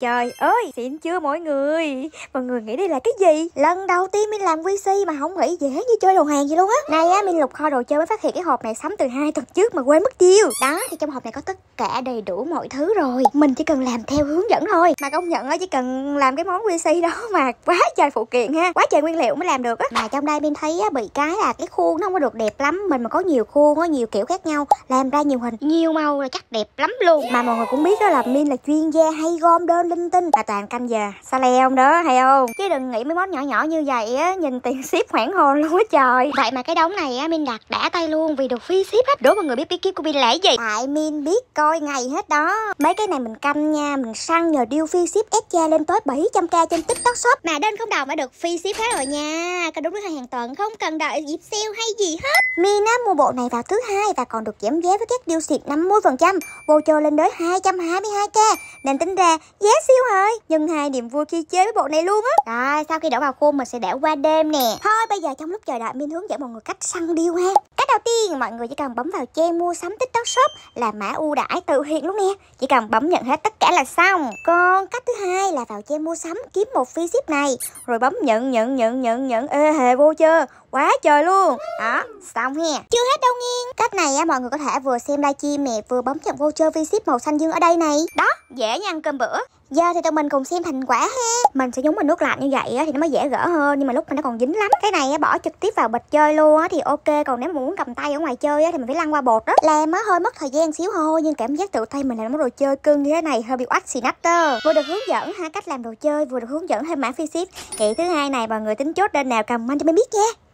Trời ơi, xịn chưa mọi người? Mọi người nghĩ đây là cái gì? Lần đầu tiên mình làm QC mà không nghĩ dễ như chơi đồ hàng vậy luôn á. Nay á, mình lục kho đồ chơi mới phát hiện cái hộp này sắm từ hai tuần trước mà quên mất tiêu. Đó, thì trong hộp này có tất cả đầy đủ mọi thứ rồi. Mình chỉ cần làm theo hướng dẫn thôi. Mà công nhận á, chỉ cần làm cái món QC đó mà quá trời phụ kiện ha, quá trời nguyên liệu mới làm được á. Mà trong đây mình thấy á, bị cái là cái khuôn nó không có được đẹp lắm. Mình mà có nhiều khuôn, có nhiều kiểu khác nhau, làm ra nhiều hình, nhiều màu là chắc đẹp lắm luôn. Mà mọi người cũng biết đó là mình là chuyên gia hay gom đơn linh tinh là toàn canh giờ sa le không đó hay không chứ đừng nghĩ mấy món nhỏ nhỏ như vậy á nhìn tiền ship hoảng hồn luôn á trời vậy mà cái đống này á min đặt đã tay luôn vì được phí ship hết đố mọi người biết bí kíp của min là gì tại min biết coi ngày hết đó mấy cái này mình canh nha mình săn nhờ deal phi ship SJ lên tới 700k trên tiktok shop mà đơn không đồng đã được phi ship hết rồi nha có đúng thứ hai hàng tuần không cần đợi dịp sale hay gì hết min á mua bộ này vào thứ hai và còn được giảm giá với các deal xịt 50% voucher lên tới 222k nên tính ra giá siêu hời nhân hai niềm vui khi chế với bộ này luôn á rồi sau khi đổ vào khuôn mình sẽ để qua đêm nè thôi bây giờ trong lúc chờ đợi mình hướng dẫn mọi người cách săn điêu ha cách đầu tiên mọi người chỉ cần bấm vào che mua sắm tiktok shop là mã ưu đãi tự hiện luôn nè chỉ cần bấm nhận hết tất cả là xong còn cách thứ hai là vào che mua sắm kiếm một phi ship này rồi bấm nhận nhận nhận nhận nhận ê hề vô chưa quá trời luôn đó xong ha chưa hết đâu nghiêng này á mọi người có thể vừa xem livestream nè, vừa bấm chọn voucher V-ship màu xanh dương ở đây này. Đó, dễ nhăn cơm bữa. Giờ thì tụi mình cùng xem thành quả ha Mình sẽ nhúng vào nước lạnh như vậy á, thì nó mới dễ gỡ hơn Nhưng mà lúc mà nó còn dính lắm Cái này á, bỏ trực tiếp vào bịch chơi luôn á, thì ok Còn nếu muốn cầm tay ở ngoài chơi á, thì mình phải lăn qua bột đó Làm á, hơi mất thời gian xíu thôi Nhưng cảm giác tự tay mình làm món đồ chơi cưng như thế này hơi bị oách xì nách đó Vừa được hướng dẫn ha cách làm đồ chơi Vừa được hướng dẫn thêm mã phi ship Vậy thứ hai này mọi người tính chốt đơn nào cầm anh cho mình biết nha